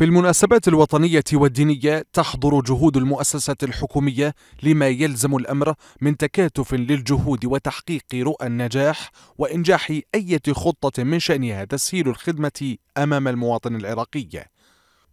في المناسبات الوطنية والدينية تحضر جهود المؤسسة الحكومية لما يلزم الأمر من تكاتف للجهود وتحقيق رؤى النجاح وإنجاح أي خطة من شأنها تسهيل الخدمة أمام المواطن العراقي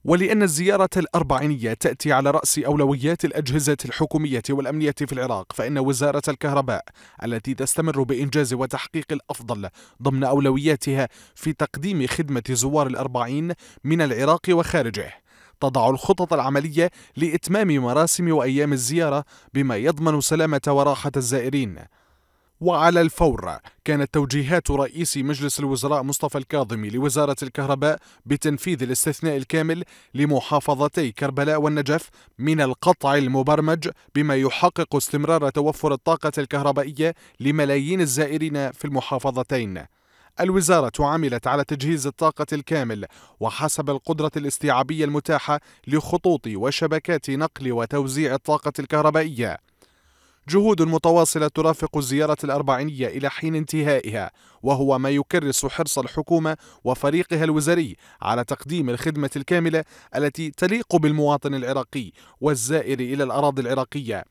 ولأن الزيارة الأربعينية تأتي على رأس أولويات الأجهزة الحكومية والأمنية في العراق فإن وزارة الكهرباء التي تستمر بإنجاز وتحقيق الأفضل ضمن أولوياتها في تقديم خدمة زوار الأربعين من العراق وخارجه تضع الخطط العملية لإتمام مراسم وأيام الزيارة بما يضمن سلامة وراحة الزائرين وعلى الفور كانت توجيهات رئيس مجلس الوزراء مصطفى الكاظمي لوزارة الكهرباء بتنفيذ الاستثناء الكامل لمحافظتي كربلاء والنجف من القطع المبرمج بما يحقق استمرار توفر الطاقة الكهربائية لملايين الزائرين في المحافظتين الوزارة عملت على تجهيز الطاقة الكامل وحسب القدرة الاستيعابية المتاحة لخطوط وشبكات نقل وتوزيع الطاقة الكهربائية جهود متواصلة ترافق الزيارة الأربعينية إلى حين انتهائها وهو ما يكرس حرص الحكومة وفريقها الوزاري على تقديم الخدمة الكاملة التي تليق بالمواطن العراقي والزائر إلى الأراضي العراقية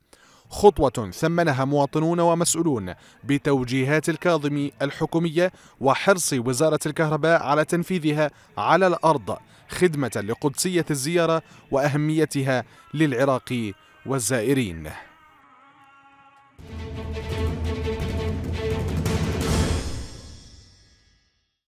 خطوة ثمنها مواطنون ومسؤولون بتوجيهات الكاظم الحكومية وحرص وزارة الكهرباء على تنفيذها على الأرض خدمة لقدسية الزيارة وأهميتها للعراقي والزائرين